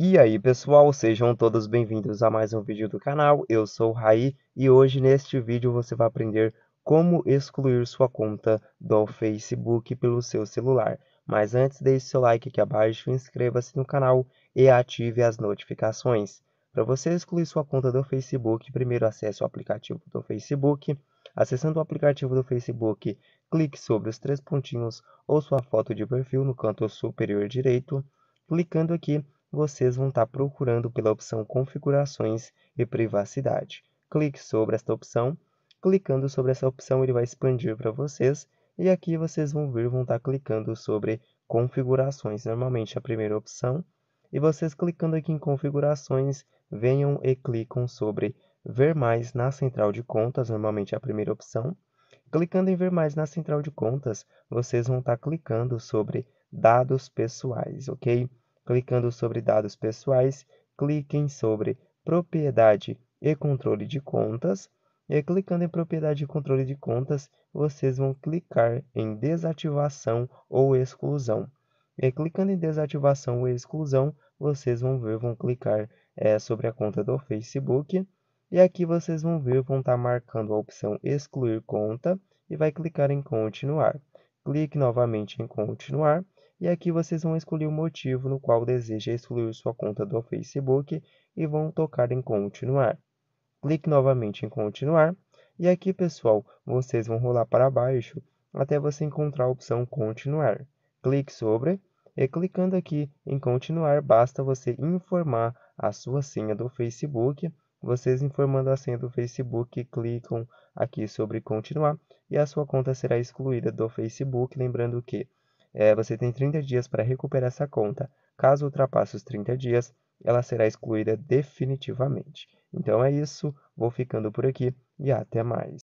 E aí pessoal, sejam todos bem-vindos a mais um vídeo do canal, eu sou o Rai e hoje neste vídeo você vai aprender como excluir sua conta do Facebook pelo seu celular. Mas antes deixe seu like aqui abaixo, inscreva-se no canal e ative as notificações. Para você excluir sua conta do Facebook, primeiro acesse o aplicativo do Facebook. Acessando o aplicativo do Facebook, clique sobre os três pontinhos ou sua foto de perfil no canto superior direito. Clicando aqui, vocês vão estar tá procurando pela opção configurações e privacidade. Clique sobre esta opção. Clicando sobre essa opção, ele vai expandir para vocês. E aqui vocês vão ver, vão estar tá clicando sobre configurações, normalmente a primeira opção. E vocês clicando aqui em configurações, venham e clicam sobre ver mais na central de contas, normalmente a primeira opção. Clicando em ver mais na central de contas, vocês vão estar tá clicando sobre dados pessoais, ok? Clicando sobre Dados Pessoais, clique em sobre Propriedade e Controle de Contas. E clicando em Propriedade e Controle de Contas, vocês vão clicar em Desativação ou Exclusão. E clicando em Desativação ou Exclusão, vocês vão ver, vão clicar é, sobre a conta do Facebook. E aqui vocês vão ver, vão estar tá marcando a opção Excluir Conta e vai clicar em Continuar. Clique novamente em Continuar e aqui vocês vão escolher o motivo no qual deseja excluir sua conta do Facebook e vão tocar em continuar. Clique novamente em continuar. E aqui, pessoal, vocês vão rolar para baixo até você encontrar a opção continuar. Clique sobre e clicando aqui em continuar, basta você informar a sua senha do Facebook. Vocês informando a senha do Facebook, clicam aqui sobre continuar e a sua conta será excluída do Facebook. Lembrando que é, você tem 30 dias para recuperar essa conta. Caso ultrapasse os 30 dias, ela será excluída definitivamente. Então é isso, vou ficando por aqui e até mais.